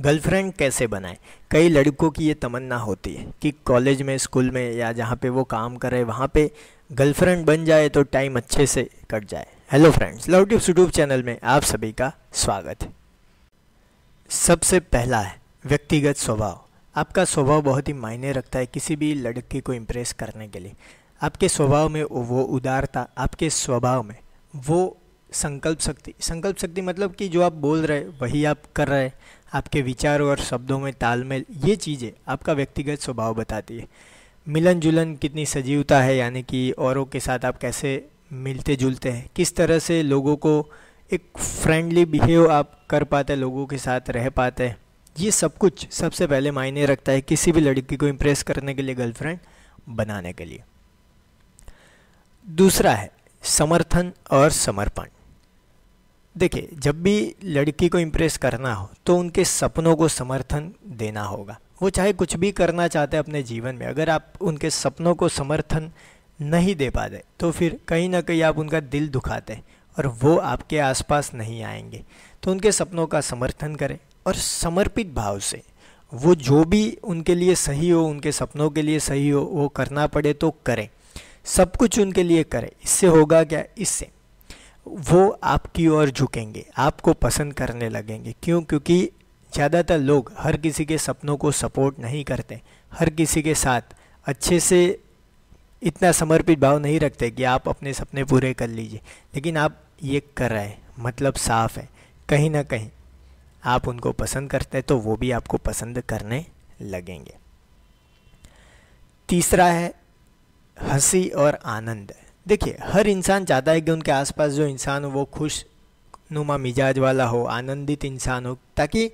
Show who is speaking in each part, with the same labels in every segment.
Speaker 1: girlfriend कैसे बनाएं कई लड़कों की ये तमन्ना होती है कि कॉलेज में स्कूल में या जहाँ पे वो काम करे वहाँ पे गर्लफ्रेंड बन जाए तो टाइम अच्छे से कट जाए hello friends love tips YouTube channel में आप सभी का स्वागत है सबसे पहला है व्यक्तिगत स्वभाव आपका स्वभाव बहुत ही मायने रखता है किसी भी लड़के को इम्प्रेस करने के लिए आपके स्वभाव में वो उदारता आपके स्वभाव में वो संकल्प शक्ति संकल्प शक्ति मतलब कि जो आप बोल रहे वही आप कर रहे आपके विचारों और शब्दों में तालमेल ये चीज़ें आपका व्यक्तिगत स्वभाव बताती है मिलन जुलन कितनी सजीवता है यानी कि औरों के साथ आप कैसे मिलते जुलते हैं किस तरह से लोगों को एक फ्रेंडली बिहेव आप कर पाते हैं लोगों के साथ रह पाते हैं ये सब कुछ सबसे पहले मायने रखता है किसी भी लड़की को इम्प्रेस करने के लिए गर्लफ्रेंड बनाने के लिए दूसरा है समर्थन और समर्पण देखिए जब भी लड़की को इम्प्रेस करना हो तो उनके सपनों को समर्थन देना होगा वो चाहे कुछ भी करना चाहते हैं अपने जीवन में अगर आप उनके सपनों को समर्थन नहीं दे पाते तो फिर कहीं ना कहीं आप उनका दिल दुखाते और वो आपके आसपास नहीं आएंगे तो उनके सपनों का समर्थन करें और समर्पित भाव से वो जो भी उनके लिए सही हो उनके सपनों के लिए सही हो वो करना पड़े तो करें सब कुछ उनके लिए करें इससे होगा क्या इससे वो आपकी ओर झुकेंगे आपको पसंद करने लगेंगे क्यों क्योंकि ज़्यादातर लोग हर किसी के सपनों को सपोर्ट नहीं करते हर किसी के साथ अच्छे से इतना समर्पित भाव नहीं रखते कि आप अपने सपने पूरे कर लीजिए लेकिन आप ये कर रहे हैं मतलब साफ है कहीं ना कहीं आप उनको पसंद करते हैं तो वो भी आपको पसंद करने लगेंगे तीसरा है हंसी और आनंद देखिए हर इंसान चाहता है कि उनके आसपास जो इंसान हो वो खुश नुमा मिजाज वाला हो आनंदित इंसान हो ताकि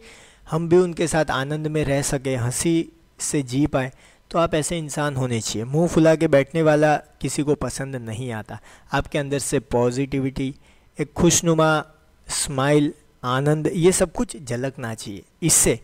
Speaker 1: हम भी उनके साथ आनंद में रह सकें हंसी से जी पाए तो आप ऐसे इंसान होने चाहिए मुंह फुला के बैठने वाला किसी को पसंद नहीं आता आपके अंदर से पॉजिटिविटी एक खुशनुमा स्माइल आनंद ये सब कुछ झलकना चाहिए इससे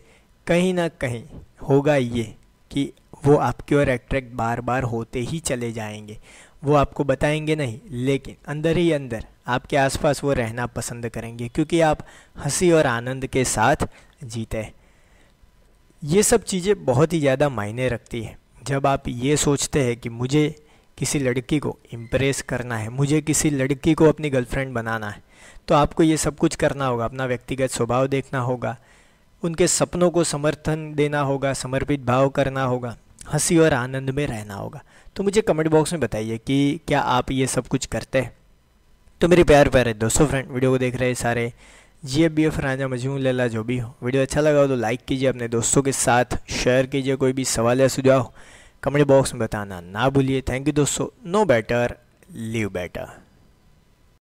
Speaker 1: कहीं ना कहीं होगा ये कि वो आपकी ओर अट्रैक्ट बार बार होते ही चले जाएंगे वो आपको बताएंगे नहीं लेकिन अंदर ही अंदर आपके आसपास वो रहना पसंद करेंगे क्योंकि आप हंसी और आनंद के साथ जीते हैं ये सब चीज़ें बहुत ही ज़्यादा मायने रखती हैं जब आप ये सोचते हैं कि मुझे किसी लड़की को इम्प्रेस करना है मुझे किसी लड़की को अपनी गर्लफ्रेंड बनाना है तो आपको ये सब कुछ करना होगा अपना व्यक्तिगत स्वभाव देखना होगा उनके सपनों को समर्थन देना होगा समर्पित भाव करना होगा हंसी और आनंद में रहना होगा तो मुझे कमेंट बॉक्स में बताइए कि क्या आप ये सब कुछ करते हैं तो मेरे प्यार प्यारे दोस्तों फ्रेंड वीडियो को देख रहे सारे जी एफ बी एफ राजा मजमू लला जो भी हो वीडियो अच्छा लगा हो तो लाइक कीजिए अपने दोस्तों के साथ शेयर कीजिए कोई भी सवाल या सुझाव कमेंट बॉक्स में बताना ना भूलिए थैंक यू दोस्तों नो बेटर लिव बेटर